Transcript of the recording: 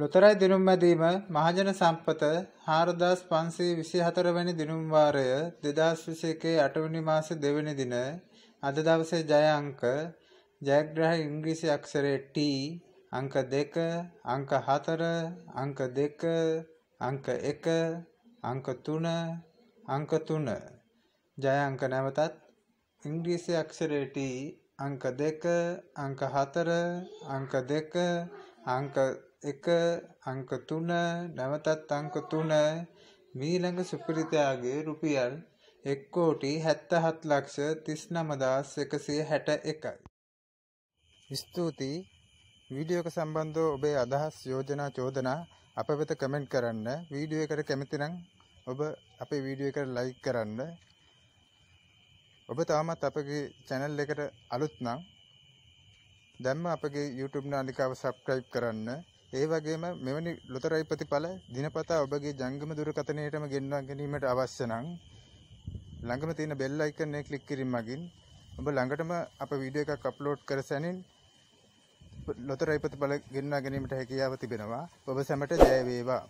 ලොතරැයි දිනුම් මැදීම මහජන සම්පත 4524 වැනි දිනුම් වාරය 2021 8වෙනි මාසේ 2 වෙනි දින අද දවසේ ජය අංක ජයග්‍රාහක ඉංග්‍රීසි අක්ෂරයේ T අංක 2 අංක 4 අංක 2 අංක 1 අංක 3 අංක 3 ජය අංක නැවතත් ඉංග්‍රීසි අක්ෂරයේ T අංක 2 අංක 4 අංක 2 අංක එක අංක 3 නැවතත් අංක 3 මීළඟ සුපිරිතයාගේ රුපියල් 1 කෝටි 77 ලක්ෂ 39161යි. ස්තුතියි වීඩියෝක සම්බන්ධව ඔබේ අදහස් යෝජනා චෝදනා අප වෙත කමෙන්ට් කරන්න. වීඩියෝ එකට කැමති නම් ඔබ අපේ වීඩියෝ එකට ලයික් කරන්න. ඔබ තාමත් අපගේ channel එකට අලුත් නම් දැන්ම අපගේ YouTube නාලිකාව subscribe කරන්න. ඒ වගේම මෙවැනි ලොතරැයි ප්‍රතිඵල දිනපතා ඔබගේ ජංගම දුරකථනයටම ගෙන්වා ගැනීමට අවශ්‍ය නම් ළඟම තියෙන බෙල් අයිකන් එක ක්ලික් කිරීම මගින් ඔබ ළඟටම අප වීඩියෝ එකක් අප්ලෝඩ් කර සැනින් ලොතරැයි ප්‍රතිඵල ගෙන්වා ගැනීමට හැකියාව තිබෙනවා. ඔබ සැමට ජය වේවා.